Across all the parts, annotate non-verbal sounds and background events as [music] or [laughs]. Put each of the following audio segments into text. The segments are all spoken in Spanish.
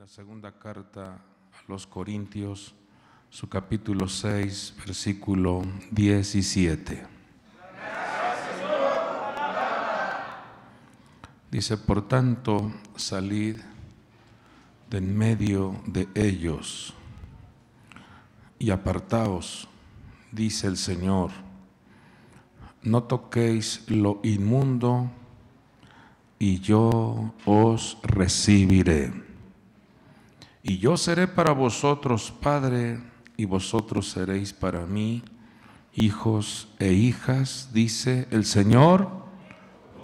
la segunda carta a los Corintios, su capítulo 6, versículo 17. Dice, por tanto, salid de en medio de ellos y apartaos, dice el Señor. No toquéis lo inmundo y yo os recibiré. Y yo seré para vosotros Padre, y vosotros seréis para mí hijos e hijas, dice el Señor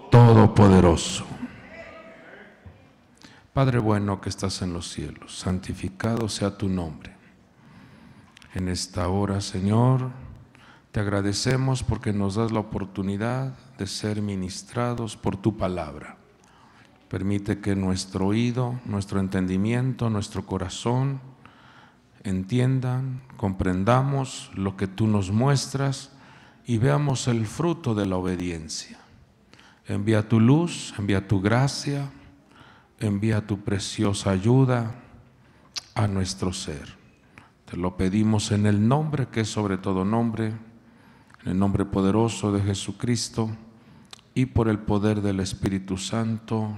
Todopoderoso. Padre bueno que estás en los cielos, santificado sea tu nombre. En esta hora, Señor, te agradecemos porque nos das la oportunidad de ser ministrados por tu palabra. Permite que nuestro oído, nuestro entendimiento, nuestro corazón entiendan, comprendamos lo que tú nos muestras y veamos el fruto de la obediencia. Envía tu luz, envía tu gracia, envía tu preciosa ayuda a nuestro ser. Te lo pedimos en el nombre que es sobre todo nombre, en el nombre poderoso de Jesucristo y por el poder del Espíritu Santo.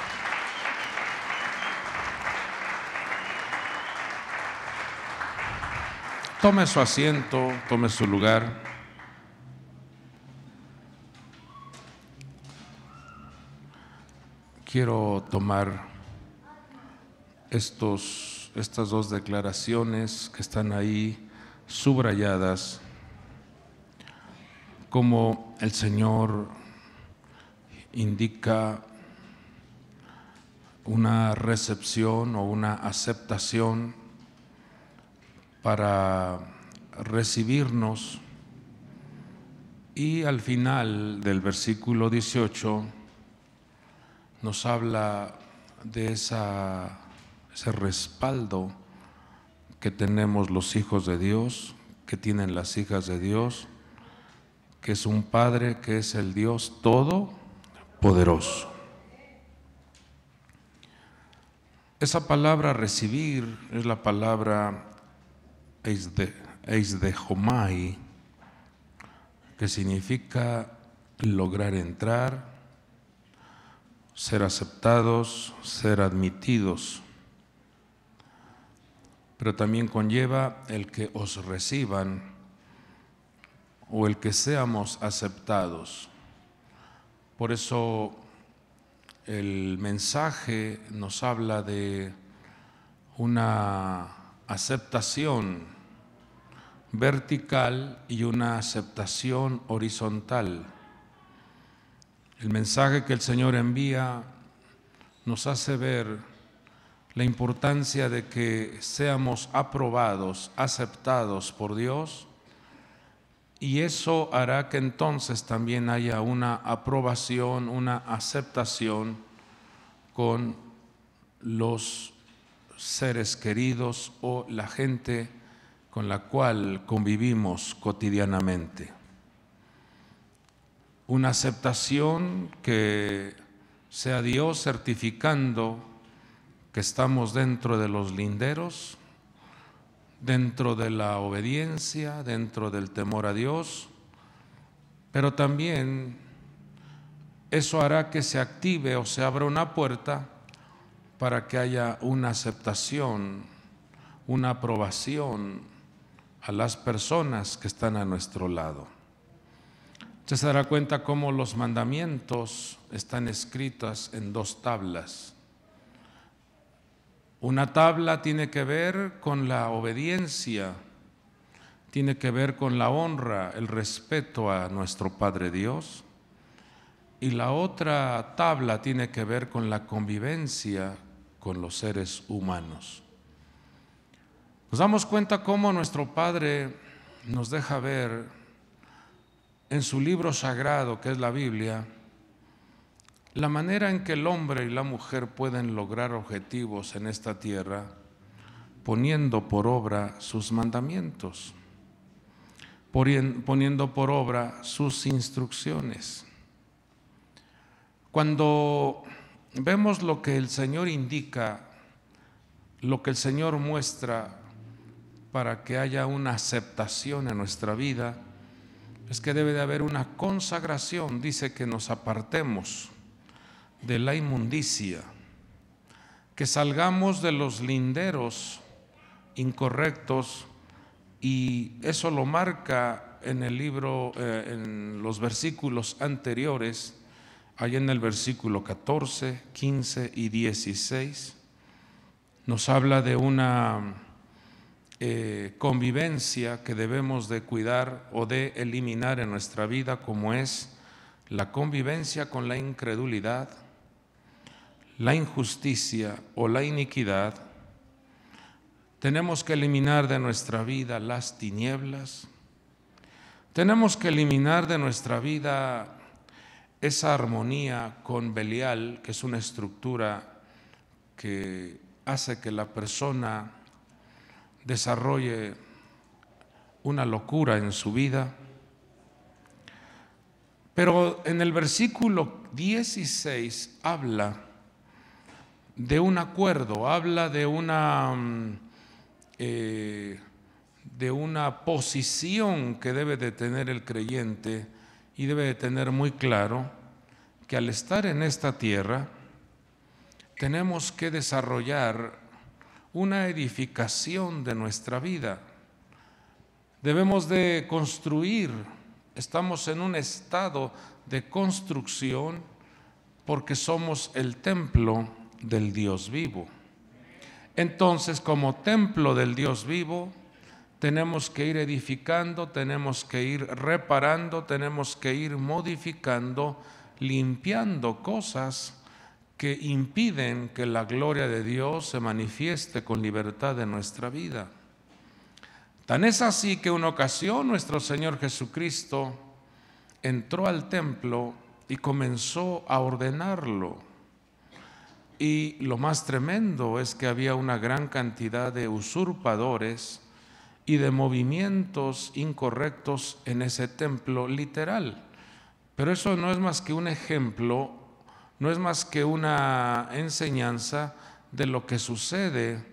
Tome su asiento, tome su lugar. Quiero tomar estos, estas dos declaraciones que están ahí subrayadas como el Señor indica una recepción o una aceptación para recibirnos y al final del versículo 18 nos habla de esa, ese respaldo que tenemos los hijos de Dios, que tienen las hijas de Dios, que es un Padre que es el Dios Todopoderoso. Esa palabra recibir es la palabra de homai, que significa lograr entrar, ser aceptados, ser admitidos, pero también conlleva el que os reciban o el que seamos aceptados. Por eso el mensaje nos habla de una aceptación vertical y una aceptación horizontal. El mensaje que el Señor envía nos hace ver la importancia de que seamos aprobados, aceptados por Dios, y eso hará que entonces también haya una aprobación, una aceptación con los seres queridos o la gente con la cual convivimos cotidianamente. Una aceptación que sea Dios certificando que estamos dentro de los linderos, dentro de la obediencia, dentro del temor a Dios, pero también eso hará que se active o se abra una puerta para que haya una aceptación, una aprobación a las personas que están a nuestro lado. se dará cuenta cómo los mandamientos están escritos en dos tablas. Una tabla tiene que ver con la obediencia, tiene que ver con la honra, el respeto a nuestro Padre Dios. Y la otra tabla tiene que ver con la convivencia, con los seres humanos. Nos damos cuenta cómo nuestro Padre nos deja ver en su libro sagrado, que es la Biblia, la manera en que el hombre y la mujer pueden lograr objetivos en esta tierra poniendo por obra sus mandamientos, poniendo por obra sus instrucciones. Cuando vemos lo que el Señor indica, lo que el Señor muestra para que haya una aceptación en nuestra vida, es que debe de haber una consagración, dice que nos apartemos de la inmundicia, que salgamos de los linderos incorrectos y eso lo marca en el libro, eh, en los versículos anteriores, ahí en el versículo 14, 15 y 16, nos habla de una eh, convivencia que debemos de cuidar o de eliminar en nuestra vida, como es la convivencia con la incredulidad, la injusticia o la iniquidad. Tenemos que eliminar de nuestra vida las tinieblas. Tenemos que eliminar de nuestra vida esa armonía con Belial, que es una estructura que hace que la persona desarrolle una locura en su vida. Pero en el versículo 16 habla de un acuerdo, habla de una, mm, eh, de una posición que debe de tener el creyente y debe tener muy claro que al estar en esta tierra tenemos que desarrollar una edificación de nuestra vida. Debemos de construir, estamos en un estado de construcción porque somos el templo del Dios vivo. Entonces, como templo del Dios vivo, tenemos que ir edificando, tenemos que ir reparando, tenemos que ir modificando, limpiando cosas que impiden que la gloria de Dios se manifieste con libertad en nuestra vida. Tan es así que una ocasión nuestro Señor Jesucristo entró al templo y comenzó a ordenarlo. Y lo más tremendo es que había una gran cantidad de usurpadores, y de movimientos incorrectos en ese templo literal. Pero eso no es más que un ejemplo, no es más que una enseñanza de lo que sucede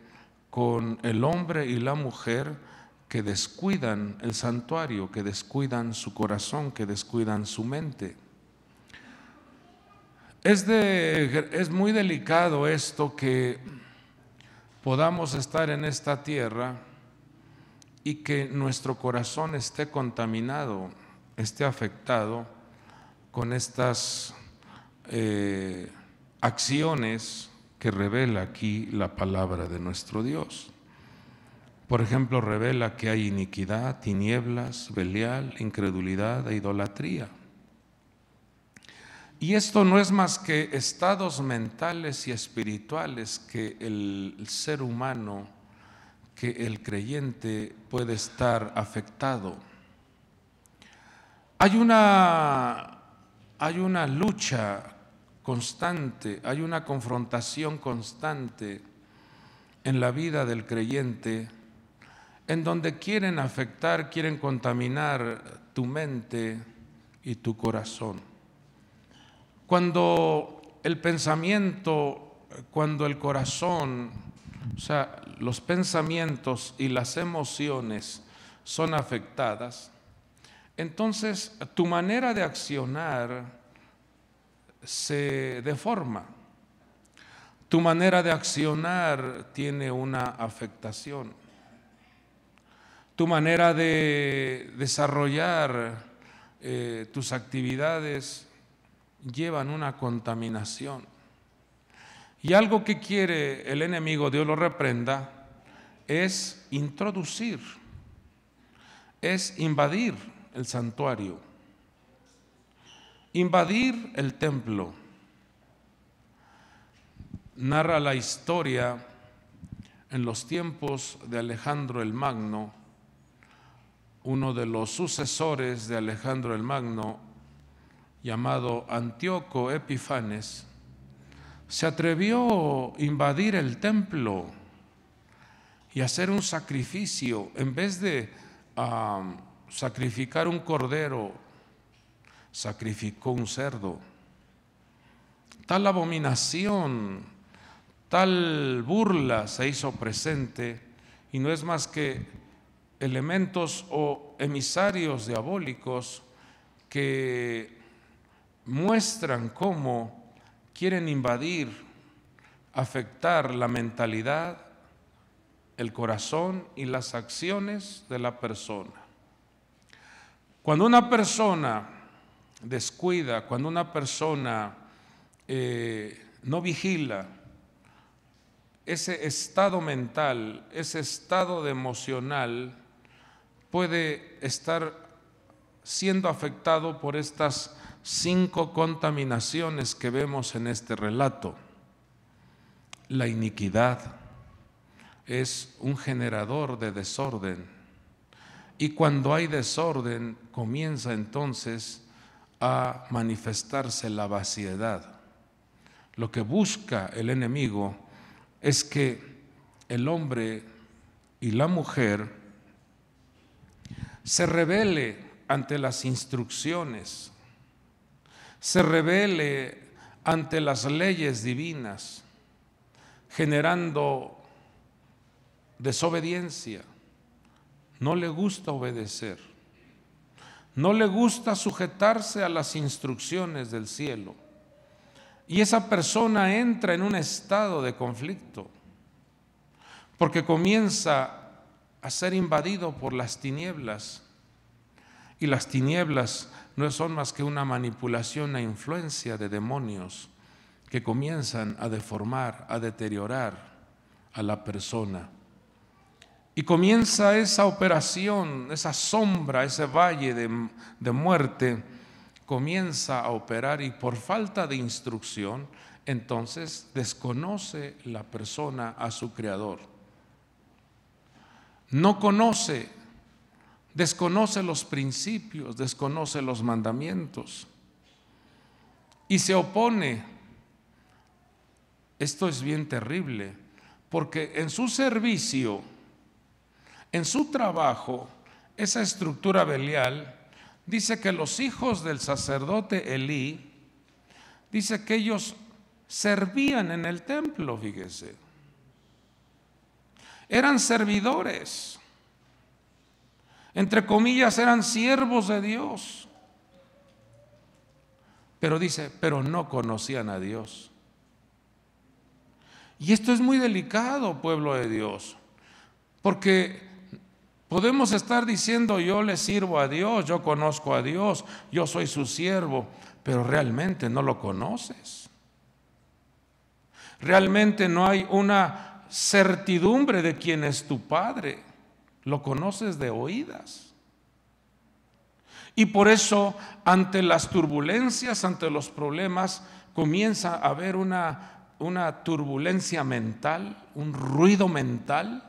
con el hombre y la mujer que descuidan el santuario, que descuidan su corazón, que descuidan su mente. Es, de, es muy delicado esto que podamos estar en esta tierra y que nuestro corazón esté contaminado, esté afectado con estas eh, acciones que revela aquí la palabra de nuestro Dios. Por ejemplo, revela que hay iniquidad, tinieblas, belial, incredulidad e idolatría. Y esto no es más que estados mentales y espirituales que el ser humano que el creyente puede estar afectado. Hay una, hay una lucha constante, hay una confrontación constante en la vida del creyente, en donde quieren afectar, quieren contaminar tu mente y tu corazón. Cuando el pensamiento, cuando el corazón o sea, los pensamientos y las emociones son afectadas. Entonces, tu manera de accionar se deforma. Tu manera de accionar tiene una afectación. Tu manera de desarrollar eh, tus actividades llevan una contaminación. Y algo que quiere el enemigo, Dios lo reprenda, es introducir, es invadir el santuario, invadir el templo. Narra la historia en los tiempos de Alejandro el Magno, uno de los sucesores de Alejandro el Magno, llamado Antíoco Epifanes, se atrevió a invadir el templo y hacer un sacrificio en vez de ah, sacrificar un cordero, sacrificó un cerdo. Tal abominación, tal burla se hizo presente y no es más que elementos o emisarios diabólicos que muestran cómo quieren invadir, afectar la mentalidad, el corazón y las acciones de la persona. Cuando una persona descuida, cuando una persona eh, no vigila, ese estado mental, ese estado de emocional puede estar siendo afectado por estas cinco contaminaciones que vemos en este relato. La iniquidad es un generador de desorden y cuando hay desorden comienza entonces a manifestarse la vaciedad. Lo que busca el enemigo es que el hombre y la mujer se revele ante las instrucciones se revele ante las leyes divinas, generando desobediencia. No le gusta obedecer. No le gusta sujetarse a las instrucciones del cielo. Y esa persona entra en un estado de conflicto, porque comienza a ser invadido por las tinieblas. Y las tinieblas no son más que una manipulación e influencia de demonios que comienzan a deformar, a deteriorar a la persona. Y comienza esa operación, esa sombra, ese valle de, de muerte, comienza a operar y por falta de instrucción, entonces desconoce la persona a su creador. No conoce desconoce los principios, desconoce los mandamientos y se opone. Esto es bien terrible, porque en su servicio, en su trabajo, esa estructura belial dice que los hijos del sacerdote Elí, dice que ellos servían en el templo, fíjese. Eran servidores entre comillas, eran siervos de Dios. Pero dice, pero no conocían a Dios. Y esto es muy delicado, pueblo de Dios, porque podemos estar diciendo, yo le sirvo a Dios, yo conozco a Dios, yo soy su siervo, pero realmente no lo conoces. Realmente no hay una certidumbre de quién es tu Padre lo conoces de oídas. Y por eso, ante las turbulencias, ante los problemas, comienza a haber una, una turbulencia mental, un ruido mental,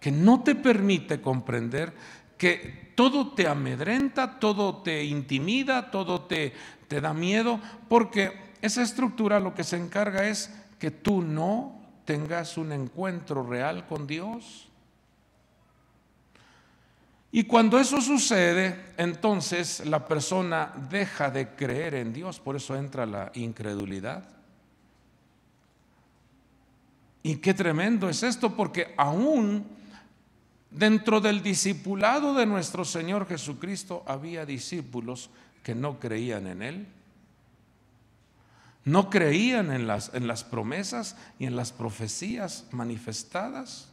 que no te permite comprender que todo te amedrenta, todo te intimida, todo te, te da miedo, porque esa estructura lo que se encarga es que tú no tengas un encuentro real con Dios y cuando eso sucede, entonces la persona deja de creer en Dios, por eso entra la incredulidad. Y qué tremendo es esto, porque aún dentro del discipulado de nuestro Señor Jesucristo había discípulos que no creían en Él, no creían en las, en las promesas y en las profecías manifestadas.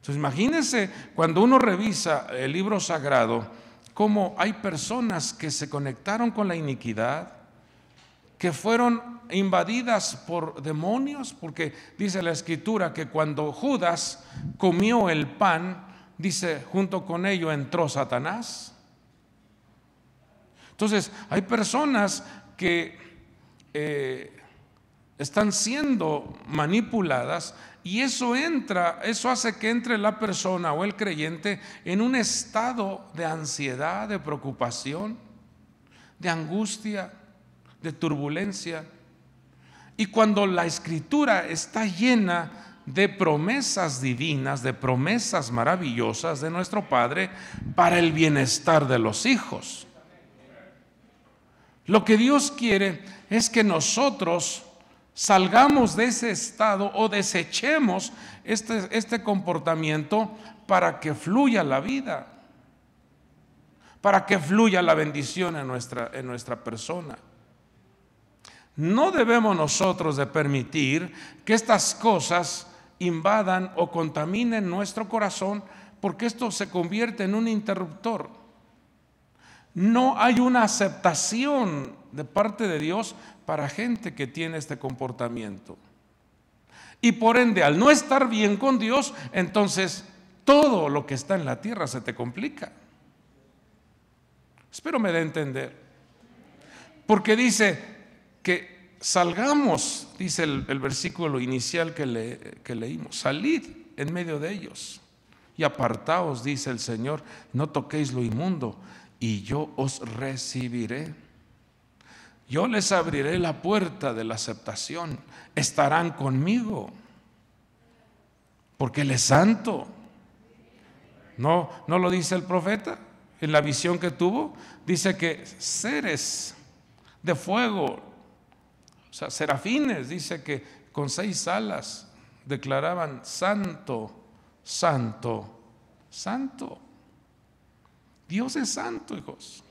Entonces imagínense cuando uno revisa el libro sagrado, cómo hay personas que se conectaron con la iniquidad, que fueron invadidas por demonios, porque dice la escritura que cuando Judas comió el pan, dice, junto con ello entró Satanás. Entonces, hay personas que eh, están siendo manipuladas y eso entra, eso hace que entre la persona o el creyente en un estado de ansiedad, de preocupación, de angustia, de turbulencia. Y cuando la escritura está llena de promesas divinas, de promesas maravillosas de nuestro Padre para el bienestar de los hijos. Lo que Dios quiere es que nosotros salgamos de ese estado o desechemos este, este comportamiento para que fluya la vida, para que fluya la bendición en nuestra, en nuestra persona. No debemos nosotros de permitir que estas cosas invadan o contaminen nuestro corazón porque esto se convierte en un interruptor. No hay una aceptación de parte de Dios para gente que tiene este comportamiento. Y por ende, al no estar bien con Dios, entonces todo lo que está en la tierra se te complica. Espero me dé entender. Porque dice que salgamos, dice el, versículo inicial que, que leímos, salid en medio de ellos y apartaos, dice el Señor, no toquéis lo inmundo, y yo os recibiré. Yo les abriré la puerta de la aceptación. Estarán conmigo. Porque Él es santo. No, no lo dice el profeta en la visión que tuvo. Dice que seres de fuego, o sea, serafines, dice que con seis alas declaraban santo, santo, santo. Dios es santo, hijos.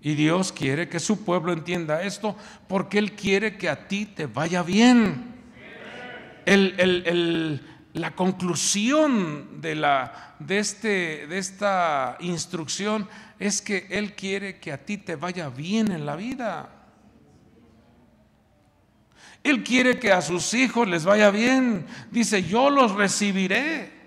Y Dios quiere que su pueblo entienda esto porque Él quiere que a ti te vaya bien. la conclusión de, la, de, este, de esta instrucción es que Él quiere que a ti te vaya bien en la vida. Él quiere que a sus hijos les vaya bien. Dice, yo los recibiré.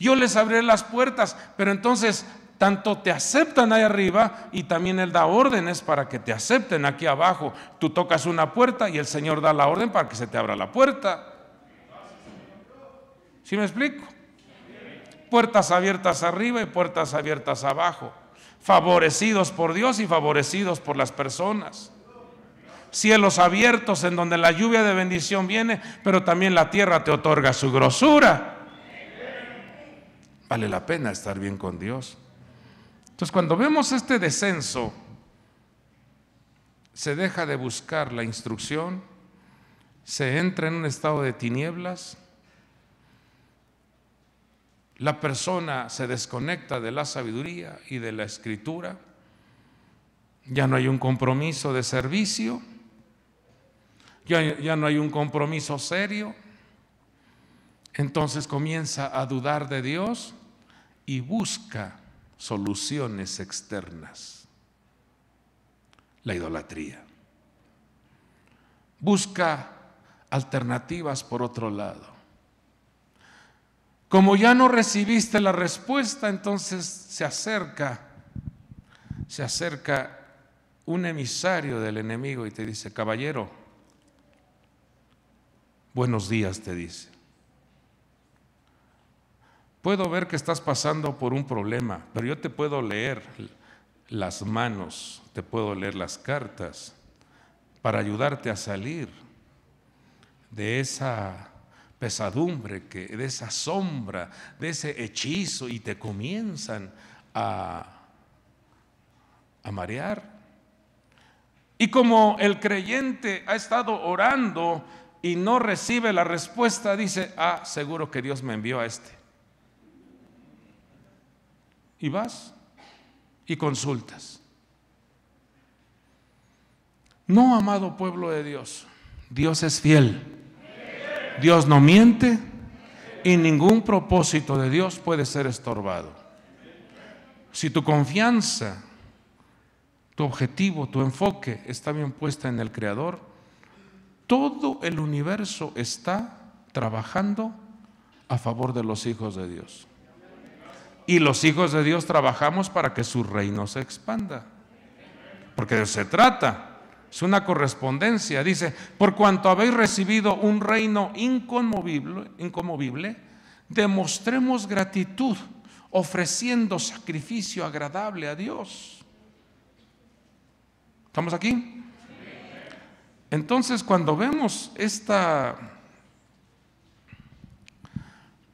Yo les abriré las puertas, pero entonces tanto te aceptan ahí arriba y también Él da órdenes para que te acepten aquí abajo. Tú tocas una puerta y el Señor da la orden para que se te abra la puerta. ¿Sí me explico? Puertas abiertas arriba y puertas abiertas abajo. Favorecidos por Dios y favorecidos por las personas cielos abiertos en donde la lluvia de bendición viene, pero también la tierra te otorga su grosura vale la pena estar bien con Dios. Entonces, cuando vemos este descenso, se deja de buscar la instrucción, se entra en un estado de tinieblas, la persona se desconecta de la sabiduría y de la escritura, ya no hay un compromiso de servicio, ya, ya no hay un compromiso serio, entonces comienza a dudar de Dios y busca soluciones externas. La idolatría. Busca alternativas por otro lado. Como ya no recibiste la respuesta, entonces se acerca, se acerca un emisario del enemigo y te dice, caballero, buenos días, te dice. Puedo ver que estás pasando por un problema, pero yo te puedo leer las manos, te puedo leer las cartas para ayudarte a salir de esa pesadumbre, que, de esa sombra, de ese hechizo y te comienzan a, a marear. Y como el creyente ha estado orando y no recibe la respuesta, dice, ah, seguro que Dios me envió a este y vas y consultas. No, amado pueblo de Dios, Dios es fiel. Dios no miente y ningún propósito de Dios puede ser estorbado. Si tu confianza, tu objetivo, tu enfoque está bien puesta en el Creador, todo el universo está trabajando a favor de los hijos de Dios y los hijos de Dios trabajamos para que su reino se expanda. Porque de eso se trata. Es una correspondencia. Dice, por cuanto habéis recibido un reino inconmovible, demostremos gratitud ofreciendo sacrificio agradable a Dios. ¿Estamos aquí? Entonces, cuando vemos esta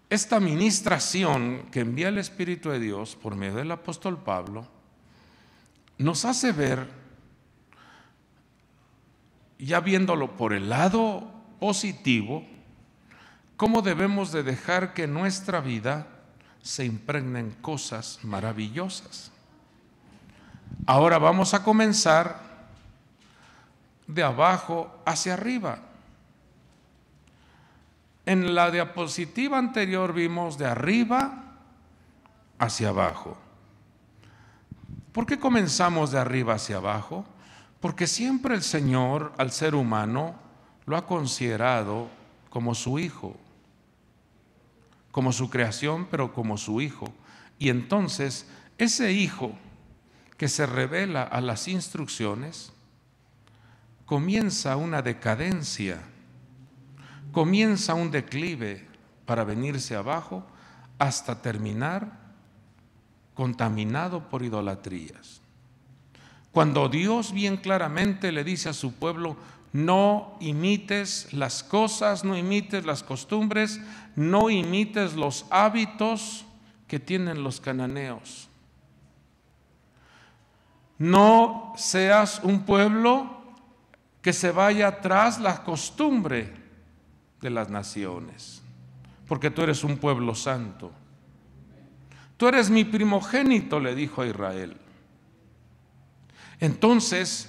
esta ministración que envía el Espíritu de Dios por medio del apóstol Pablo nos hace ver, ya viéndolo por el lado positivo, cómo debemos de dejar que nuestra vida se en cosas maravillosas. Ahora vamos a comenzar de abajo hacia arriba. En la diapositiva anterior vimos de arriba hacia abajo. ¿Por qué comenzamos de arriba hacia abajo? Porque siempre el Señor al ser humano lo ha considerado como su hijo, como su creación, pero como su hijo. Y entonces ese hijo que se revela a las instrucciones comienza una decadencia comienza un declive para venirse abajo hasta terminar contaminado por idolatrías. Cuando Dios bien claramente le dice a su pueblo, no imites las cosas, no imites las costumbres, no imites los hábitos que tienen los cananeos. No seas un pueblo que se vaya tras la costumbre de las naciones, porque tú eres un pueblo santo. Tú eres mi primogénito, le dijo a Israel. Entonces,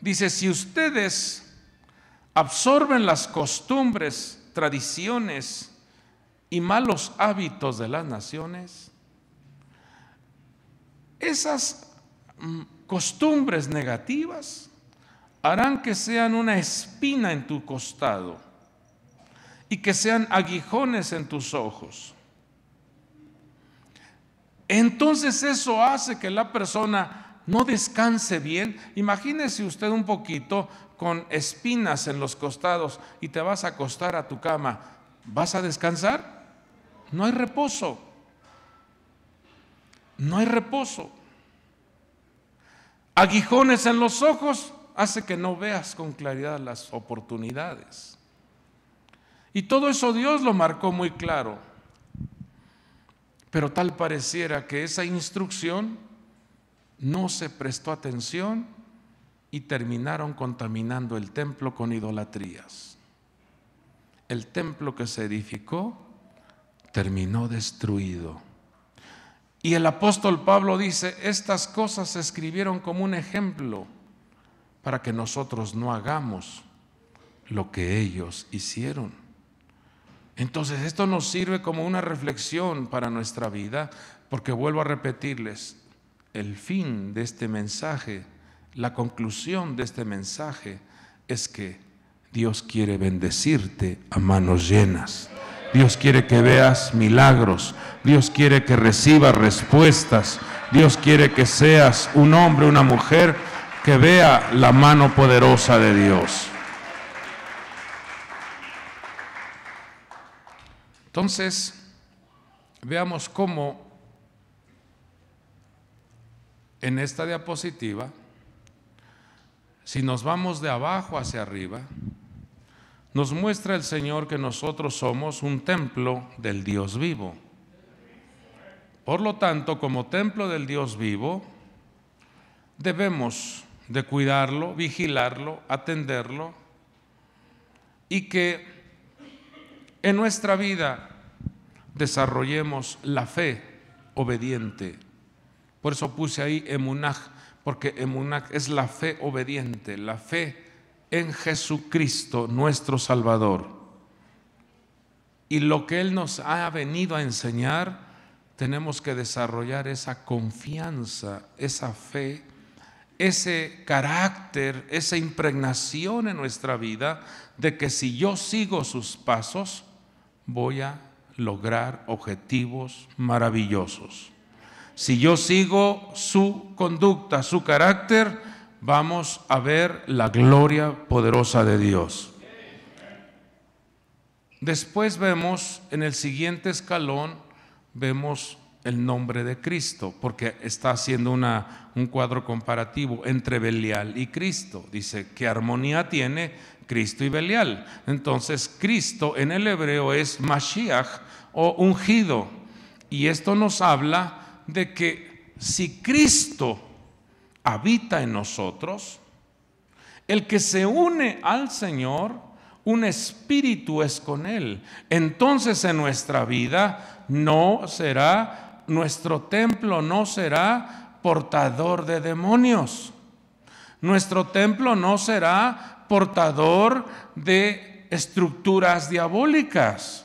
dice, si ustedes absorben las costumbres, tradiciones y malos hábitos de las naciones, esas mm, costumbres negativas harán que sean una espina en tu costado y que sean aguijones en tus ojos. Entonces eso hace que la persona no descanse bien. Imagínese usted un poquito con espinas en los costados y te vas a acostar a tu cama. ¿Vas a descansar? No hay reposo. No hay reposo. Aguijones en los ojos hace que no veas con claridad las oportunidades. Y todo eso Dios lo marcó muy claro. Pero tal pareciera que esa instrucción no se prestó atención y terminaron contaminando el templo con idolatrías. El templo que se edificó terminó destruido. Y el apóstol Pablo dice, estas cosas se escribieron como un ejemplo para que nosotros no hagamos lo que ellos hicieron. Entonces esto nos sirve como una reflexión para nuestra vida, porque vuelvo a repetirles, el fin de este mensaje, la conclusión de este mensaje es que Dios quiere bendecirte a manos llenas. Dios quiere que veas milagros. Dios quiere que recibas respuestas. Dios quiere que seas un hombre, una mujer que vea la mano poderosa de Dios. Entonces, veamos cómo en esta diapositiva, si nos vamos de abajo hacia arriba, nos muestra el Señor que nosotros somos un templo del Dios vivo. Por lo tanto, como templo del Dios vivo, debemos de cuidarlo, vigilarlo, atenderlo y que en nuestra vida desarrollemos la fe obediente. Por eso puse ahí emunaj, porque emunaj es la fe obediente, la fe en Jesucristo nuestro Salvador. Y lo que Él nos ha venido a enseñar, tenemos que desarrollar esa confianza, esa fe, ese carácter, esa impregnación en nuestra vida de que si yo sigo sus pasos, voy a lograr objetivos maravillosos. Si yo sigo su conducta, su carácter, vamos a ver la gloria poderosa de Dios. Después vemos en el siguiente escalón, vemos el nombre de Cristo, porque está haciendo una, un cuadro comparativo entre Belial y Cristo. Dice, ¿qué armonía tiene Cristo y Belial. Entonces, Cristo en el hebreo es Mashiach o ungido. Y esto nos habla de que si Cristo habita en nosotros, el que se une al Señor, un espíritu es con Él. Entonces en nuestra vida no será, nuestro templo no será portador de demonios. Nuestro templo no será portador de estructuras diabólicas.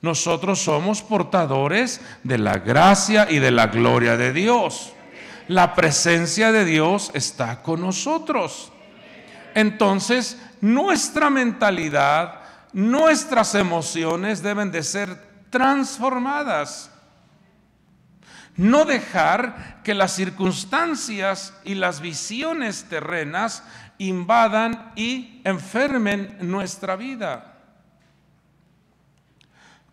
Nosotros somos portadores de la gracia y de la gloria de Dios. La presencia de Dios está con nosotros. Entonces, nuestra mentalidad, nuestras emociones deben de ser transformadas no dejar que las circunstancias y las visiones terrenas invadan y enfermen nuestra vida.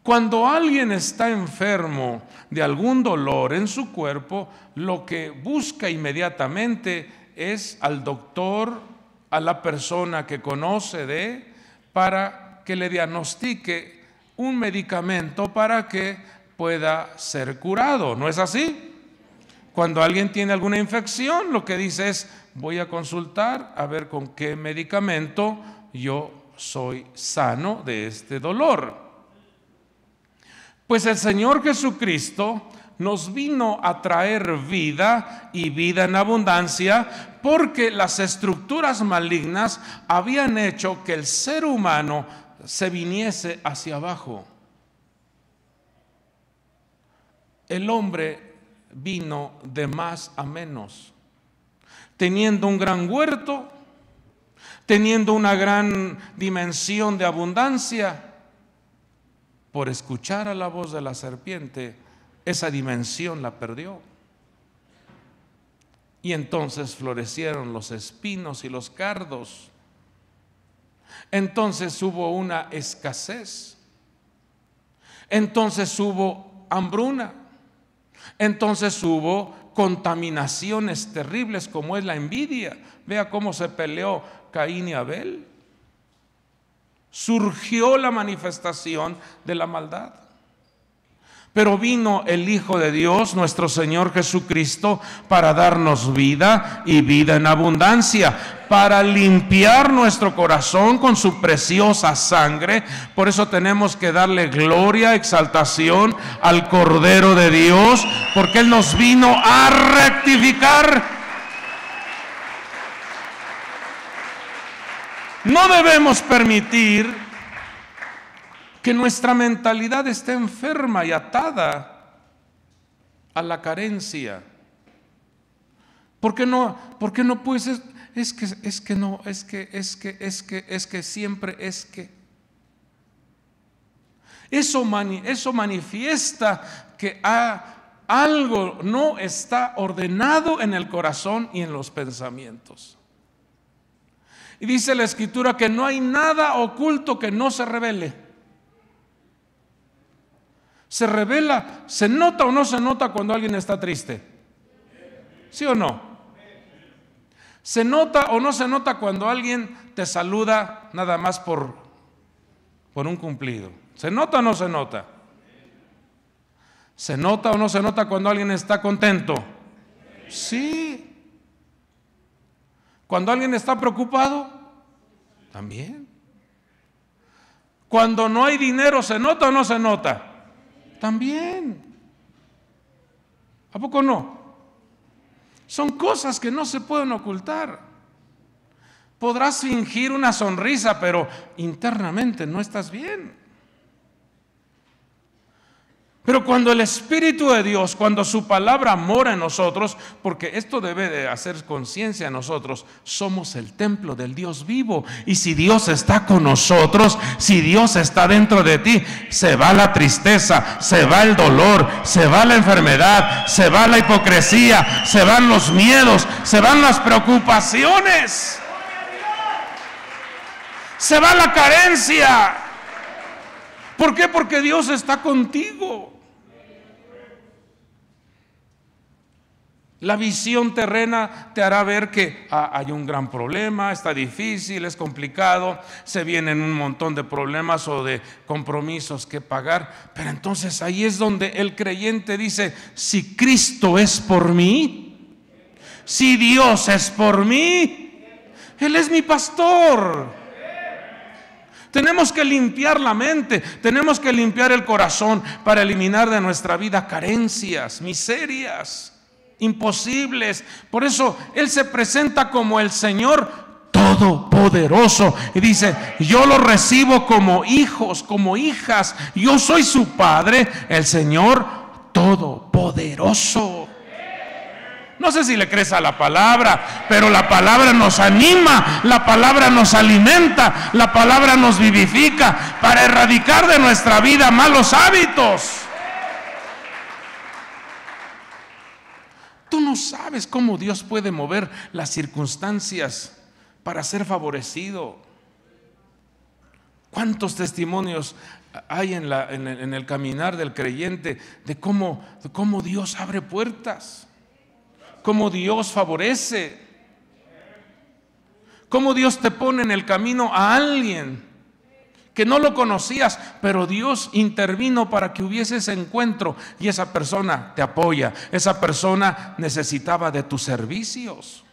Cuando alguien está enfermo de algún dolor en su cuerpo, lo que busca inmediatamente es al doctor, a la persona que conoce de, para que le diagnostique un medicamento para que pueda ser curado. ¿No es así? Cuando alguien tiene alguna infección, lo que dice es, voy a consultar a ver con qué medicamento yo soy sano de este dolor. Pues el Señor Jesucristo nos vino a traer vida y vida en abundancia porque las estructuras malignas habían hecho que el ser humano se viniese hacia abajo. el hombre vino de más a menos, teniendo un gran huerto, teniendo una gran dimensión de abundancia, por escuchar a la voz de la serpiente, esa dimensión la perdió. Y entonces florecieron los espinos y los cardos. Entonces hubo una escasez. Entonces hubo hambruna entonces hubo contaminaciones terribles como es la envidia. Vea cómo se peleó Caín y Abel. Surgió la manifestación de la maldad. Pero vino el Hijo de Dios, nuestro Señor Jesucristo, para darnos vida y vida en abundancia, para limpiar nuestro corazón con su preciosa sangre. Por eso tenemos que darle gloria, exaltación al Cordero de Dios, porque Él nos vino a rectificar. No debemos permitir que nuestra mentalidad esté enferma y atada a la carencia. ¿Por qué no, por qué no puedes? Es, que, es que no, es que, es que, es que, es que siempre es que. Eso, eso manifiesta que algo no está ordenado en el corazón y en los pensamientos. Y dice la escritura que no hay nada oculto que no se revele se revela, se nota o no se nota cuando alguien está triste. ¿Sí o no? ¿Se nota o no se nota cuando alguien te saluda nada más por, por un cumplido? ¿Se nota o no se nota? ¿Se nota o no se nota cuando alguien está contento? Sí. Cuando alguien está preocupado, también. Cuando no hay dinero, ¿se nota o no se nota? También. ¿A poco no? Son cosas que no se pueden ocultar. Podrás fingir una sonrisa, pero internamente no estás bien. Pero cuando el Espíritu de Dios, cuando su palabra mora en nosotros, porque esto debe de hacer conciencia en nosotros, somos el templo del Dios vivo. Y si Dios está con nosotros, si Dios está dentro de ti, se va la tristeza, se va el dolor, se va la enfermedad, se va la hipocresía, se van los miedos, se van las preocupaciones, se va la carencia. ¿Por qué? Porque Dios está contigo. La visión terrena te hará ver que ah, hay un gran problema, está difícil, es complicado, se vienen un montón de problemas o de compromisos que pagar. Pero entonces ahí es donde el creyente dice, si Cristo es por mí, si Dios es por mí, Él es mi pastor. Tenemos que limpiar la mente, tenemos que limpiar el corazón para eliminar de nuestra vida carencias, miserias imposibles. Por eso Él se presenta como el Señor todopoderoso. Y dice, yo lo recibo como hijos, como hijas. Yo soy su Padre, el Señor todopoderoso. No sé si le crees a la palabra, pero la palabra nos anima, la palabra nos alimenta, la palabra nos vivifica para erradicar de nuestra vida malos hábitos. Tú no sabes cómo Dios puede mover las circunstancias para ser favorecido. ¿Cuántos testimonios hay en, la, en, el, caminar del creyente de cómo, cómo Dios abre puertas? ¿Cómo Dios favorece? ¿Cómo Dios te pone en el camino a alguien? que no lo conocías, pero Dios intervino para que hubiese ese encuentro y esa persona te apoya, esa persona necesitaba de tus servicios.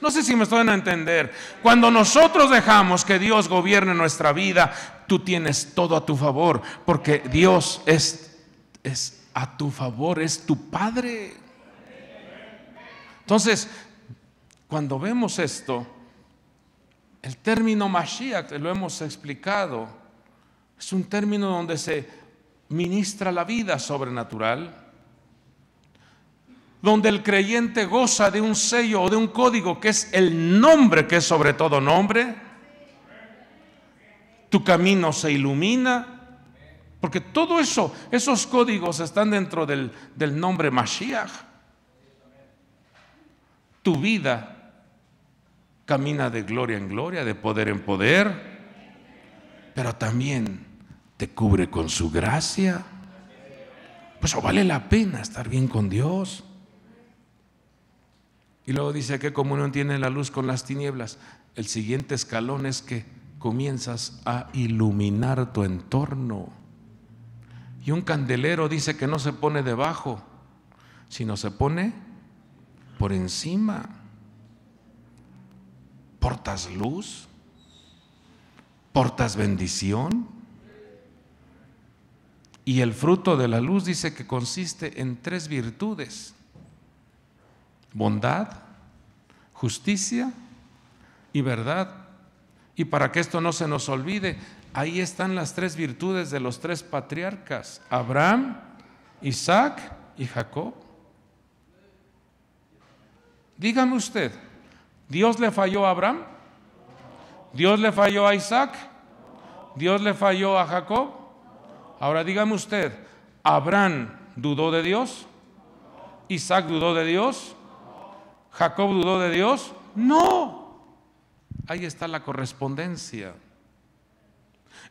No sé si me pueden a entender. Cuando nosotros dejamos que Dios gobierne nuestra vida, tú tienes todo a tu favor, porque Dios es a tu favor, es tu Padre. Entonces, cuando vemos esto, el término Mashiach, lo hemos explicado, es un término donde se ministra la vida sobrenatural, donde el creyente goza de un sello o de un código que es el nombre, que es sobre todo nombre. Tu camino se ilumina, porque todo eso, esos códigos están dentro del, del nombre Mashiach. Tu vida camina de gloria en gloria, de poder en poder, pero también te cubre con su gracia. Pues vale la pena estar bien con Dios. Y luego dice que comunión tiene la luz con las tinieblas. El siguiente escalón es que comienzas a iluminar tu entorno. Y un candelero dice que no se pone debajo, sino se pone por encima. ¿Portas luz? ¿Portas bendición? Y el fruto de la luz dice que consiste en tres virtudes. Bondad, justicia y verdad. Y para que esto no se nos olvide, ahí están las tres virtudes de los tres patriarcas, Abraham, Isaac y Jacob. Dígame usted, ¿Dios le falló a Abraham? ¿Dios le falló a Isaac? ¿Dios le falló a Jacob? Ahora dígame usted, ¿Abraham dudó de Dios? ¿Isaac dudó de Dios? ¿Jacob dudó de Dios? No. Ahí está la correspondencia.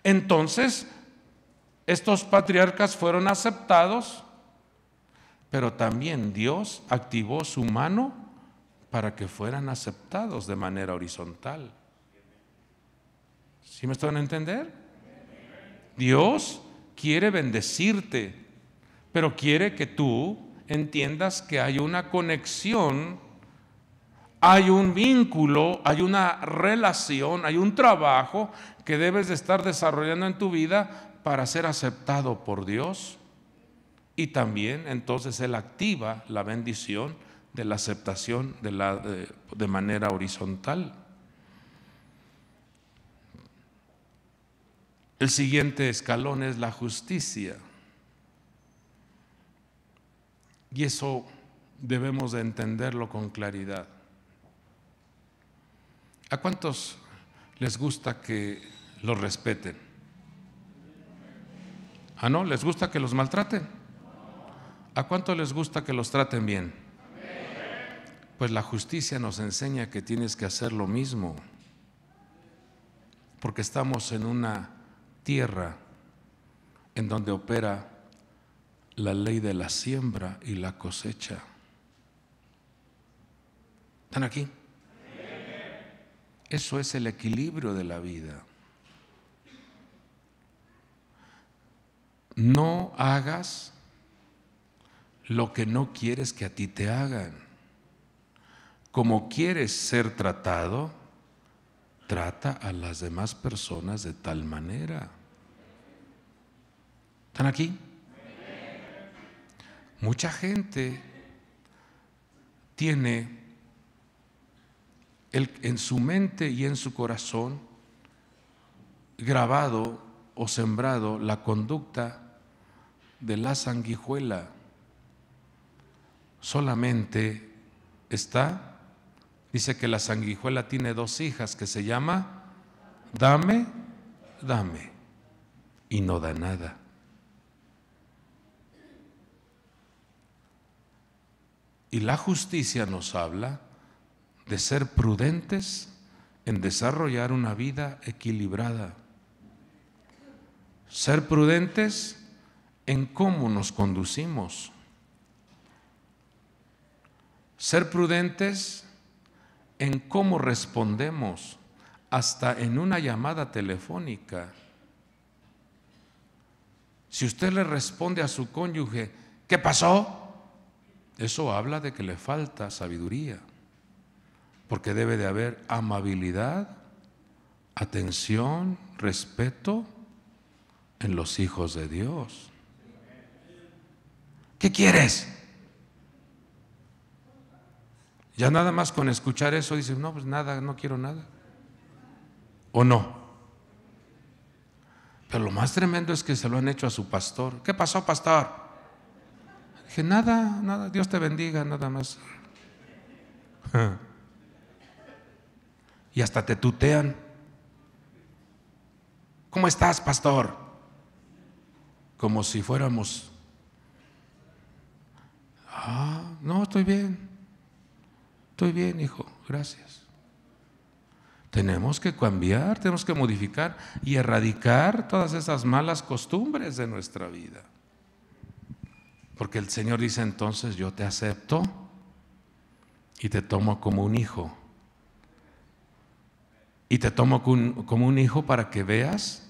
Entonces, estos patriarcas fueron aceptados, pero también Dios activó su mano para que fueran aceptados de manera horizontal. ¿Sí me están a entender? Dios quiere bendecirte, pero quiere que tú entiendas que hay una conexión, hay un vínculo, hay una relación, hay un trabajo que debes de estar desarrollando en tu vida para ser aceptado por Dios. Y también entonces Él activa la bendición de la aceptación de, la, de, manera horizontal. El siguiente escalón es la justicia. Y eso debemos de entenderlo con claridad. ¿A cuántos les gusta que los respeten? ¿Ah, no? ¿Les gusta que los maltraten? ¿A cuántos les gusta que los traten bien? Pues la justicia nos enseña que tienes que hacer lo mismo, porque estamos en una tierra en donde opera la ley de la siembra y la cosecha. ¿Están aquí? Eso es el equilibrio de la vida. No hagas lo que no quieres que a ti te hagan como quieres ser tratado, trata a las demás personas de tal manera. ¿Están aquí? Mucha gente tiene en su mente y en su corazón grabado o sembrado la conducta de la sanguijuela. Solamente está Dice que la sanguijuela tiene dos hijas que se llama dame, dame. Y no da nada. Y la justicia nos habla de ser prudentes en desarrollar una vida equilibrada. Ser prudentes en cómo nos conducimos. Ser prudentes en cómo respondemos hasta en una llamada telefónica. Si usted le responde a su cónyuge, ¿qué pasó? Eso habla de que le falta sabiduría, porque debe de haber amabilidad, atención, respeto en los hijos de Dios. ¿Qué quieres? Ya nada más con escuchar eso dicen, no, pues nada, no quiero nada. ¿O no? Pero lo más tremendo es que se lo han hecho a su pastor. ¿Qué pasó, pastor? Dije, nada, nada, Dios te bendiga, nada más. [laughs] Y hasta te tutean. ¿Cómo estás, pastor? Como si fuéramos. Ah, no, estoy bien. Estoy bien, hijo, gracias. Tenemos que cambiar, tenemos que modificar y erradicar todas esas malas costumbres de nuestra vida. Porque el Señor dice entonces, yo te acepto y te tomo como un hijo. Y te tomo como un hijo para que veas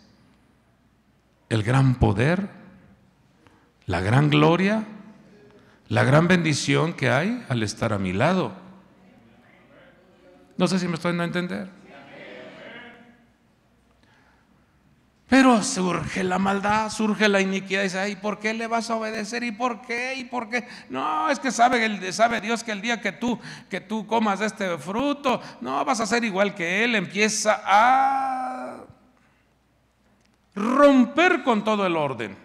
el gran poder, la gran gloria, la gran bendición que hay al estar a mi lado. No sé si me estoy dando a entender. Pero surge la maldad, surge la iniquidad. Y dice, ¿y por qué le vas a obedecer? ¿Y por qué? ¿Y por qué? No, es que sabe, sabe Dios que el día que tú, que tú comas este fruto, no vas a ser igual que Él. Empieza a romper con todo el orden,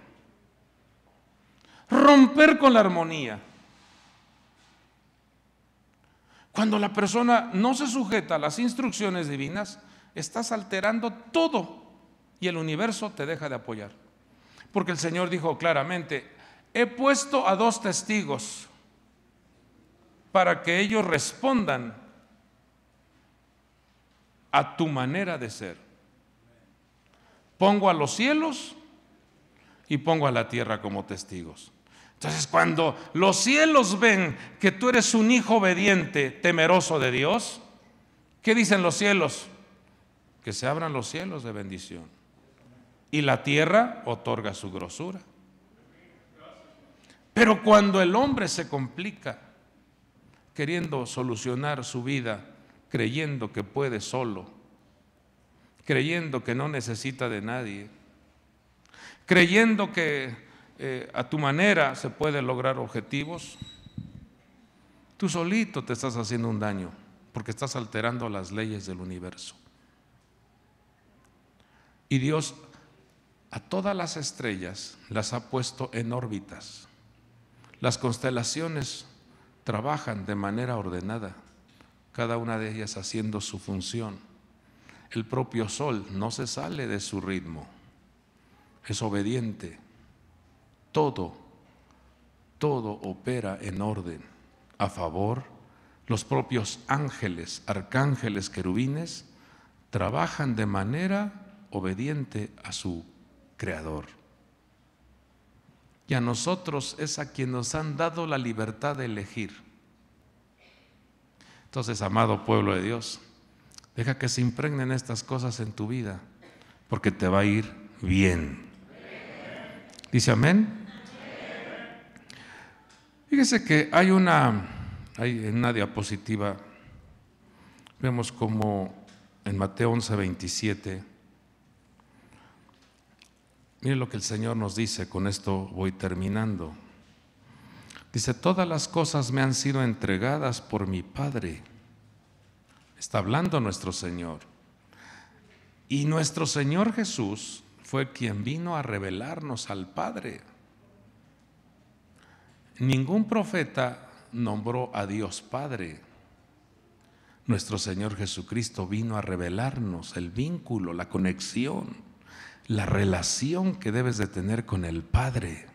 romper con la armonía. Cuando la persona no se sujeta a las instrucciones divinas, estás alterando todo y el universo te deja de apoyar. Porque el Señor dijo claramente, he puesto a dos testigos para que ellos respondan a tu manera de ser. Pongo a los cielos y pongo a la tierra como testigos. Entonces cuando los cielos ven que tú eres un hijo obediente, temeroso de Dios, ¿qué dicen los cielos? Que se abran los cielos de bendición. Y la tierra otorga su grosura. Pero cuando el hombre se complica queriendo solucionar su vida, creyendo que puede solo, creyendo que no necesita de nadie, creyendo que eh, a tu manera se puede lograr objetivos, tú solito te estás haciendo un daño porque estás alterando las leyes del universo. Y Dios a todas las estrellas las ha puesto en órbitas. Las constelaciones trabajan de manera ordenada, cada una de ellas haciendo su función. El propio Sol no se sale de su ritmo, es obediente todo, todo opera en orden, a favor, los propios ángeles, arcángeles, querubines, trabajan de manera obediente a su Creador. Y a nosotros es a quien nos han dado la libertad de elegir. Entonces, amado pueblo de Dios, deja que se impregnen estas cosas en tu vida, porque te va a ir bien. ¿Dice amén? Fíjese que hay una, hay en una diapositiva, vemos como en Mateo 11, 27, mire lo que el Señor nos dice, con esto voy terminando. Dice, todas las cosas me han sido entregadas por mi Padre. Está hablando nuestro Señor. Y nuestro Señor Jesús fue quien vino a revelarnos al Padre. Ningún profeta nombró a Dios Padre. Nuestro Señor Jesucristo vino a revelarnos el vínculo, la conexión, la relación que debes de tener con el Padre.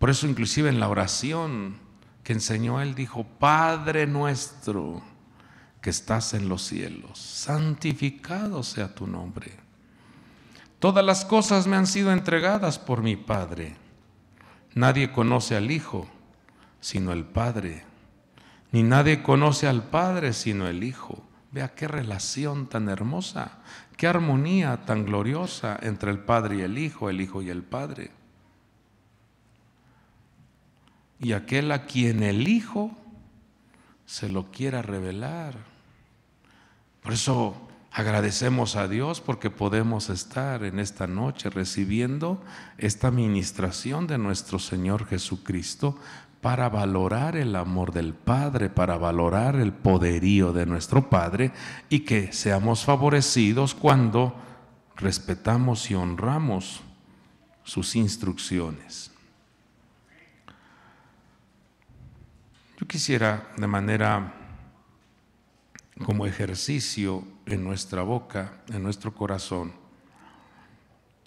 Por eso inclusive en la oración que enseñó Él dijo, Padre nuestro que estás en los cielos, santificado sea tu nombre. Todas las cosas me han sido entregadas por mi Padre. Nadie conoce al Hijo sino el Padre, ni nadie conoce al Padre sino el Hijo. Vea qué relación tan hermosa, qué armonía tan gloriosa entre el Padre y el Hijo, el Hijo y el Padre. Y aquel a quien el Hijo se lo quiera revelar. Por eso Agradecemos a Dios porque podemos estar en esta noche recibiendo esta ministración de nuestro Señor Jesucristo para valorar el amor del Padre, para valorar el poderío de nuestro Padre y que seamos favorecidos cuando respetamos y honramos sus instrucciones. Yo quisiera de manera como ejercicio en nuestra boca, en nuestro corazón,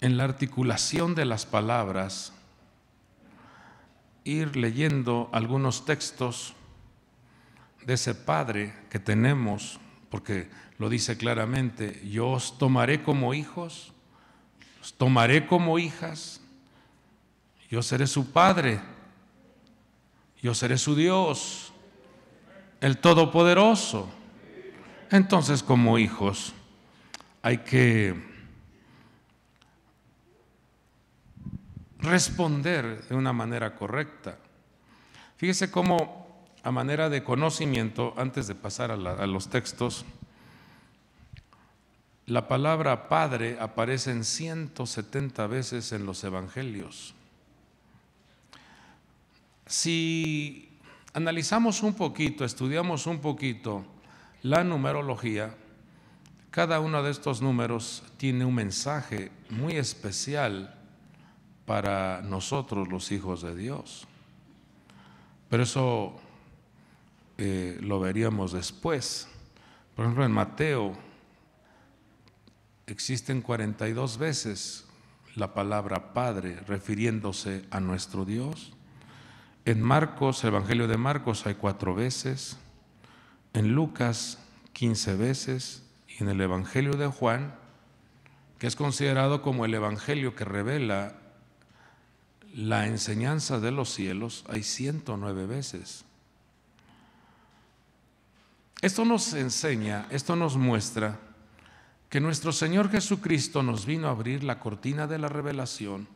en la articulación de las palabras, ir leyendo algunos textos de ese Padre que tenemos, porque lo dice claramente, yo os tomaré como hijos, os tomaré como hijas, yo seré su Padre, yo seré su Dios, el Todopoderoso. Entonces, como hijos, hay que responder de una manera correcta. Fíjese cómo, a manera de conocimiento, antes de pasar a, los textos, la palabra padre aparece en 170 veces en los evangelios. Si analizamos un poquito, estudiamos un poquito, la numerología, cada uno de estos números tiene un mensaje muy especial para nosotros los hijos de Dios. Pero eso eh, lo veríamos después. Por ejemplo, en Mateo existen 42 veces la palabra Padre refiriéndose a nuestro Dios. En Marcos, el Evangelio de Marcos, hay cuatro veces en Lucas 15 veces y en el Evangelio de Juan, que es considerado como el Evangelio que revela la enseñanza de los cielos, hay 109 veces. Esto nos enseña, esto nos muestra que nuestro Señor Jesucristo nos vino a abrir la cortina de la revelación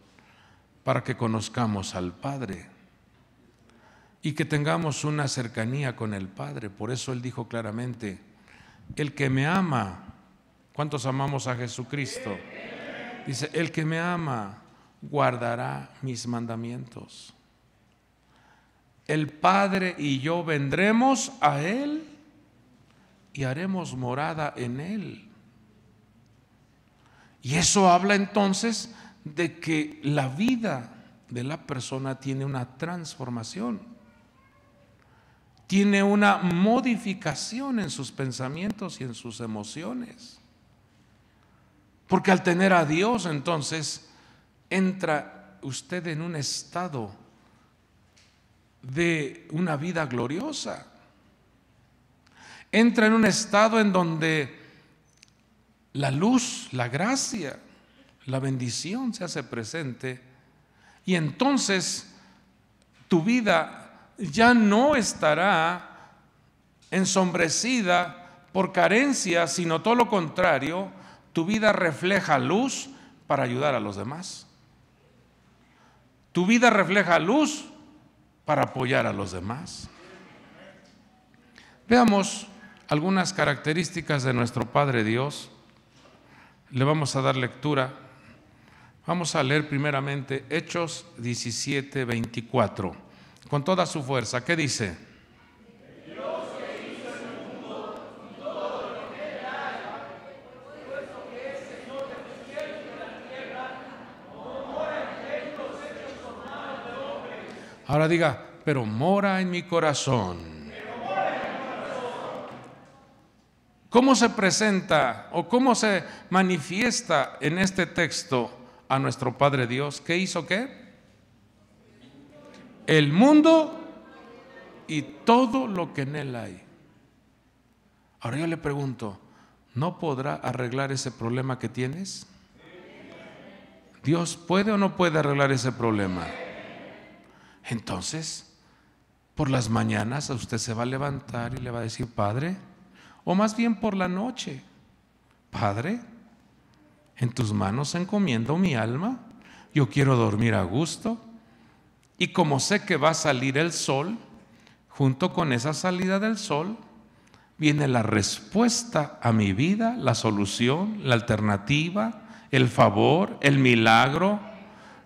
para que conozcamos al Padre y que tengamos una cercanía con el Padre. Por eso Él dijo claramente, el que me ama, ¿cuántos amamos a Jesucristo? Dice, el que me ama guardará mis mandamientos. El Padre y yo vendremos a Él y haremos morada en Él. Y eso habla entonces de que la vida de la persona tiene una transformación tiene una modificación en sus pensamientos y en sus emociones. Porque al tener a Dios, entonces, entra usted en un estado de una vida gloriosa. Entra en un estado en donde la luz, la gracia, la bendición se hace presente. Y entonces tu vida ya no estará ensombrecida por carencia, sino todo lo contrario, tu vida refleja luz para ayudar a los demás. Tu vida refleja luz para apoyar a los demás. Veamos algunas características de nuestro Padre Dios. Le vamos a dar lectura. Vamos a leer primeramente Hechos 17, 24 con toda su fuerza. ¿Qué dice? Ahora diga, pero mora en mi corazón. ¿Cómo se presenta o cómo se manifiesta en este texto a nuestro Padre Dios? ¿Qué hizo qué? el mundo y todo lo que en él hay. Ahora yo le pregunto, ¿no podrá arreglar ese problema que tienes? ¿Dios puede o no puede arreglar ese problema? Entonces, por las mañanas a usted se va a levantar y le va a decir, Padre, o más bien por la noche, Padre, en tus manos encomiendo mi alma, yo quiero dormir a gusto, y como sé que va a salir el sol, junto con esa salida del sol, viene la respuesta a mi vida, la solución, la alternativa, el favor, el milagro,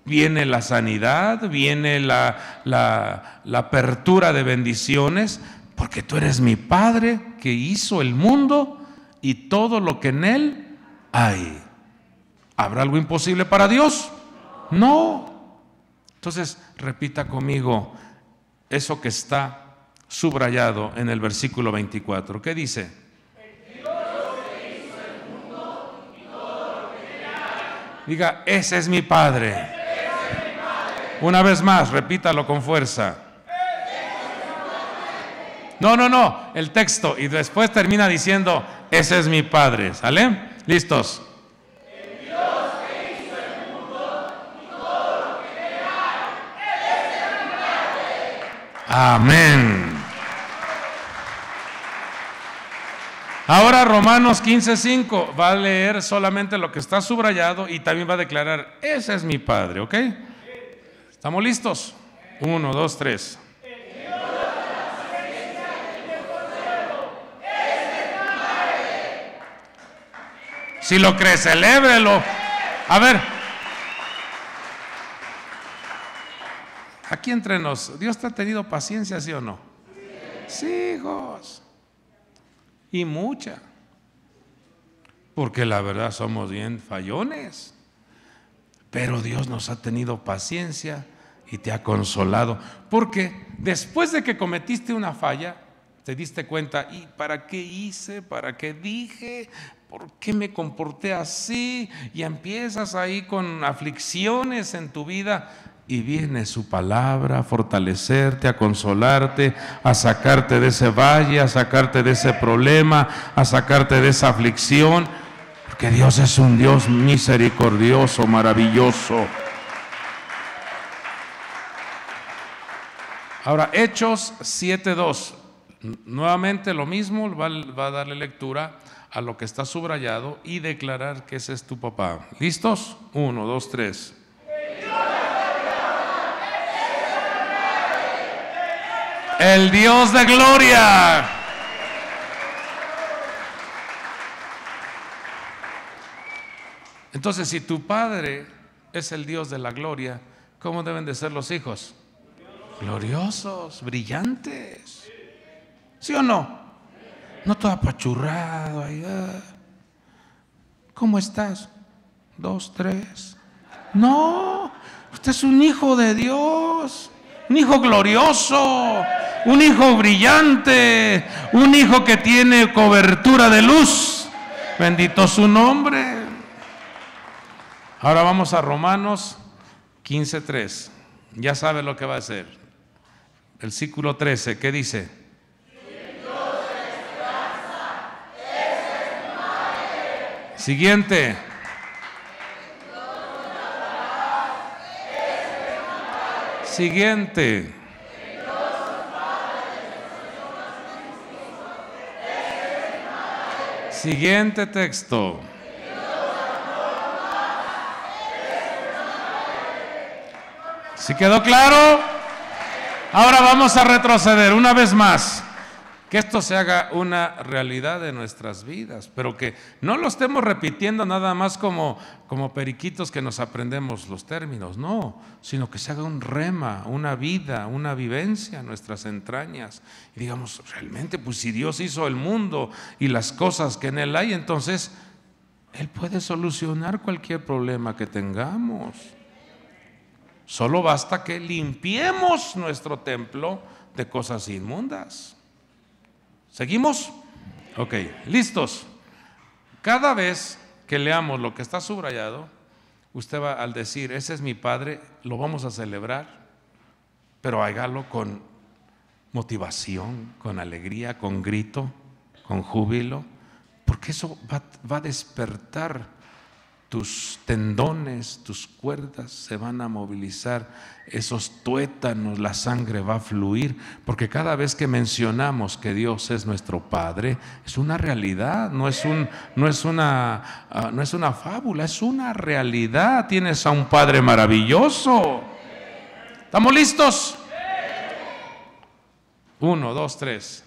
viene la sanidad, viene la, apertura de bendiciones, porque tú eres mi Padre que hizo el mundo y todo lo que en él hay. ¿Habrá algo imposible para Dios? No. Entonces, repita conmigo eso que está subrayado en el versículo 24. ¿Qué dice? Diga, ese es mi Padre. Una vez más, repítalo con fuerza. No, no, no, el texto. Y después termina diciendo, ese es mi Padre. ¿Sale? ¿Listos? Amén. Ahora Romanos 15:5 va a leer solamente lo que está subrayado y también va a declarar, ese es mi Padre, ¿ok? ¿Estamos listos? Uno, dos, tres. Si lo crees, celébrelo. A ver, Aquí entre nos, ¿Dios te ha tenido paciencia, sí o no? Sí, hijos. Y mucha. Porque la verdad somos bien fallones. Pero Dios nos ha tenido paciencia y te ha consolado. Porque después de que cometiste una falla, te diste cuenta, ¿y para qué hice? ¿Para qué dije? ¿Por qué me comporté así? Y empiezas ahí con aflicciones en tu vida y viene su palabra a fortalecerte, a consolarte, a sacarte de ese valle, a sacarte de ese problema, a sacarte de esa aflicción, porque Dios es un Dios misericordioso, maravilloso. Ahora, Hechos 7.2, nuevamente lo mismo, va, va a darle lectura a lo que está subrayado y declarar que ese es tu papá. ¿Listos? Uno, dos, tres. el Dios de gloria. Entonces, si tu padre es el Dios de la gloria, ¿cómo deben de ser los hijos? Gloriosos, brillantes. ¿Sí o no? No todo apachurrado ahí. Ah. ¿Cómo estás? Dos, tres. No, usted es un hijo de Dios un hijo glorioso, un hijo brillante, un hijo que tiene cobertura de luz. Bendito su nombre. Ahora vamos a Romanos 15.3. Ya sabe lo que va a hacer. Versículo 13, ¿qué dice? Siguiente. siguiente. Siguiente texto. ¿Si quedó claro? Ahora vamos a retroceder una vez más que esto se haga una realidad de nuestras vidas, pero que no lo estemos repitiendo nada más como, como periquitos que nos aprendemos los términos, no, sino que se haga un rema, una vida, una vivencia en nuestras entrañas. Y digamos, realmente, pues si Dios hizo el mundo y las cosas que en él hay, entonces Él puede solucionar cualquier problema que tengamos. Solo basta que limpiemos nuestro templo de cosas inmundas. ¿Seguimos? Ok, listos. Cada vez que leamos lo que está subrayado, usted va al decir, ese es mi Padre, lo vamos a celebrar, pero hágalo con motivación, con alegría, con grito, con júbilo, porque eso va, va a despertar tus tendones, tus cuerdas se van a movilizar, esos tuétanos, la sangre va a fluir, porque cada vez que mencionamos que Dios es nuestro Padre, es una realidad, no es, un, no es, una, ah, no es una fábula, es una realidad. Tienes a un Padre maravilloso. ¿Estamos listos? Uno, dos, tres.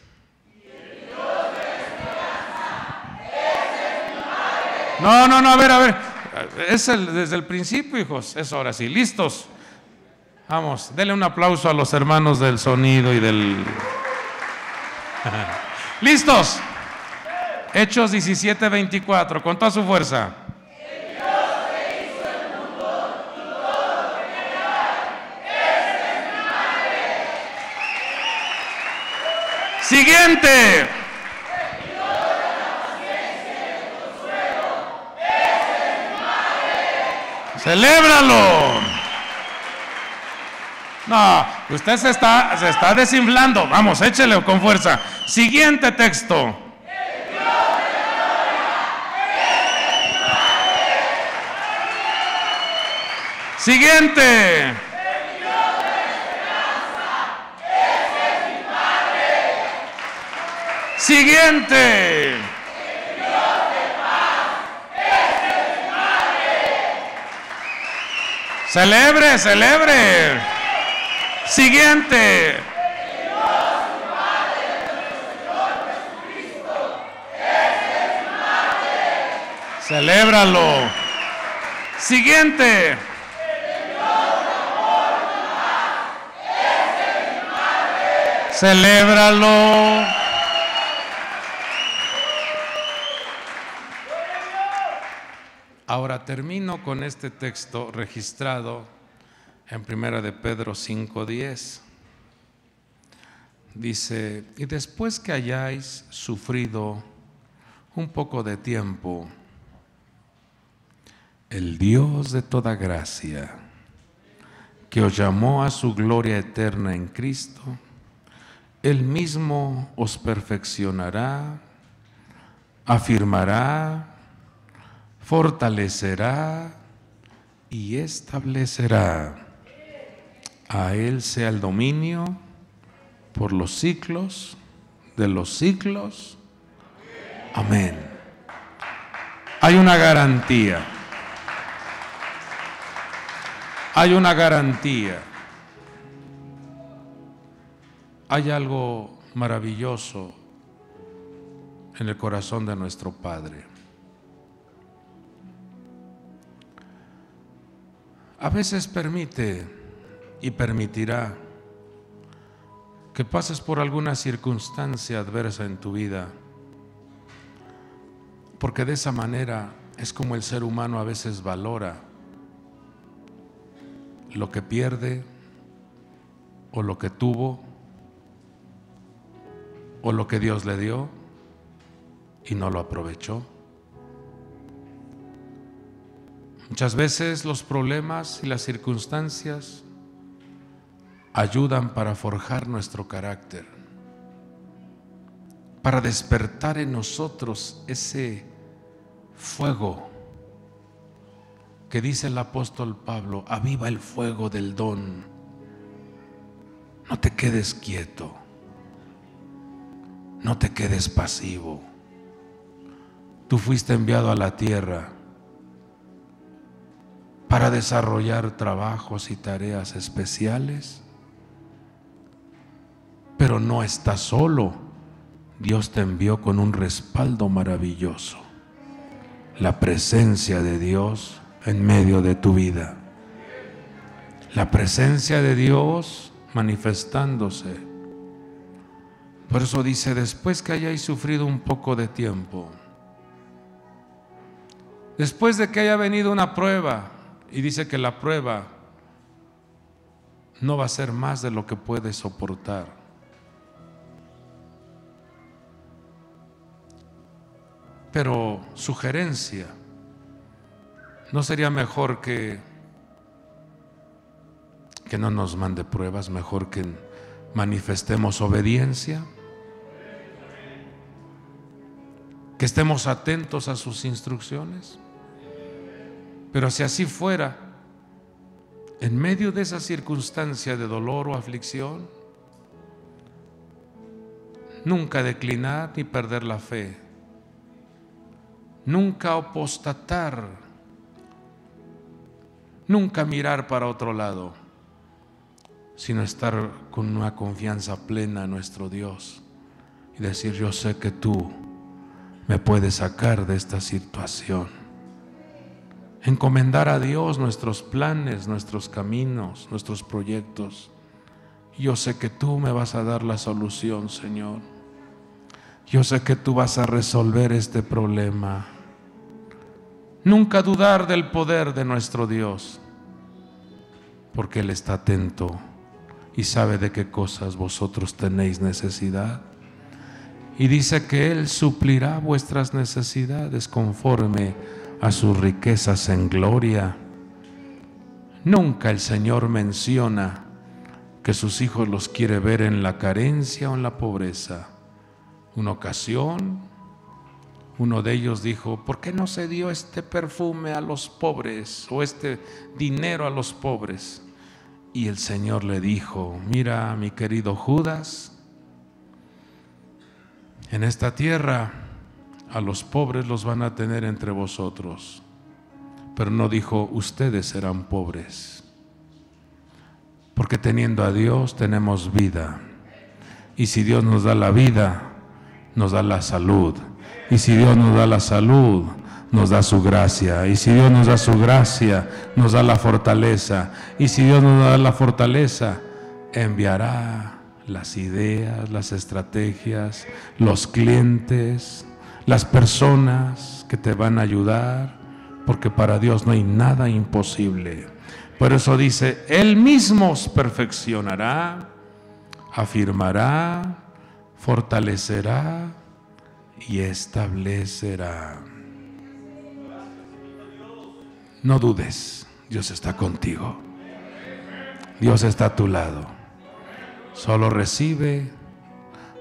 No, no, no, a ver, a ver es el, desde el principio, hijos. Es ahora sí. ¿Listos? Vamos, denle un aplauso a los hermanos del sonido y del... [laughs] ¿Listos? Hechos 17, 24, con toda su fuerza. Siguiente. ¡Celébralo! No, usted se está, se está desinflando. Vamos, échele con fuerza. Siguiente texto. Siguiente. Siguiente. ¡Celebre, celebre! ¡Siguiente! Dios su padre, nuestro Señor Jesucristo! ¡Ese es Madre! ¡Celebralo! ¡Siguiente! ¡Que el Dios la forma! ¡Es el Madre! ¡Celebralo! Ahora termino con este texto registrado en Primera de Pedro 5:10. Dice, "Y después que hayáis sufrido un poco de tiempo, el Dios de toda gracia, que os llamó a su gloria eterna en Cristo, él mismo os perfeccionará, afirmará, fortalecerá y establecerá. A Él sea el dominio por los ciclos de los ciclos. Amén. Hay una garantía. Hay una garantía. Hay algo maravilloso en el corazón de nuestro Padre. A veces permite y permitirá que pases por alguna circunstancia adversa en tu vida, porque de esa manera es como el ser humano a veces valora lo que pierde o lo que tuvo o lo que Dios le dio y no lo aprovechó. Muchas veces los problemas y las circunstancias ayudan para forjar nuestro carácter, para despertar en nosotros ese fuego que dice el apóstol Pablo, aviva el fuego del don, no te quedes quieto, no te quedes pasivo, tú fuiste enviado a la tierra para desarrollar trabajos y tareas especiales. Pero no estás solo. Dios te envió con un respaldo maravilloso. La presencia de Dios en medio de tu vida. La presencia de Dios manifestándose. Por eso dice, después que hayáis sufrido un poco de tiempo, después de que haya venido una prueba, y dice que la prueba no va a ser más de lo que puede soportar. Pero sugerencia, ¿no sería mejor que, que no nos mande pruebas, mejor que manifestemos obediencia? Que estemos atentos a sus instrucciones. Pero si así fuera, en medio de esa circunstancia de dolor o aflicción, nunca declinar ni perder la fe, nunca apostatar, nunca mirar para otro lado, sino estar con una confianza plena en nuestro Dios y decir, yo sé que tú me puedes sacar de esta situación encomendar a Dios nuestros planes, nuestros caminos, nuestros proyectos. Yo sé que tú me vas a dar la solución, Señor. Yo sé que tú vas a resolver este problema. Nunca dudar del poder de nuestro Dios, porque Él está atento y sabe de qué cosas vosotros tenéis necesidad. Y dice que Él suplirá vuestras necesidades conforme a sus riquezas en gloria. Nunca el Señor menciona que sus hijos los quiere ver en la carencia o en la pobreza. Una ocasión, uno de ellos dijo, ¿por qué no se dio este perfume a los pobres o este dinero a los pobres? Y el Señor le dijo, mira mi querido Judas, en esta tierra a los pobres los van a tener entre vosotros. Pero no dijo, ustedes serán pobres. Porque teniendo a Dios tenemos vida. Y si Dios nos da la vida, nos da la salud. Y si Dios nos da la salud, nos da su gracia. Y si Dios nos da su gracia, nos da la fortaleza. Y si Dios nos da la fortaleza, enviará las ideas, las estrategias, los clientes las personas que te van a ayudar, porque para Dios no hay nada imposible. Por eso dice, Él mismo os perfeccionará, afirmará, fortalecerá y establecerá. No dudes, Dios está contigo. Dios está a tu lado. Solo recibe,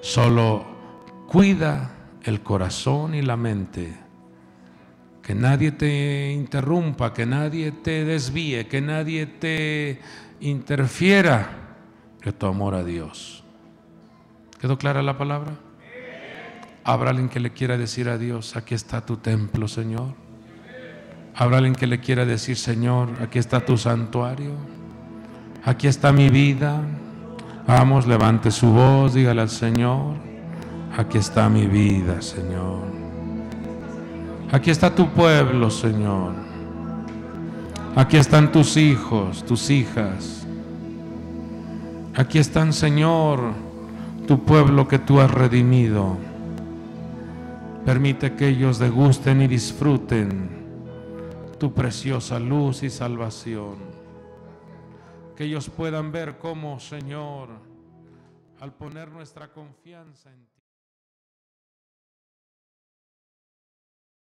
solo cuida, el corazón y la mente. Que nadie te interrumpa, que nadie te desvíe, que nadie te interfiera en tu amor a Dios. ¿Quedó clara la palabra? ¿Habrá alguien que le quiera decir a Dios, aquí está tu templo, Señor? ¿Habrá alguien que le quiera decir, Señor, aquí está tu santuario? Aquí está mi vida. Vamos, levante su voz, dígale al Señor. Aquí está mi vida, Señor. Aquí está tu pueblo, Señor. Aquí están tus hijos, tus hijas. Aquí están, Señor, tu pueblo que tú has redimido. Permite que ellos degusten y disfruten tu preciosa luz y salvación. Que ellos puedan ver cómo, Señor, al poner nuestra confianza en ti,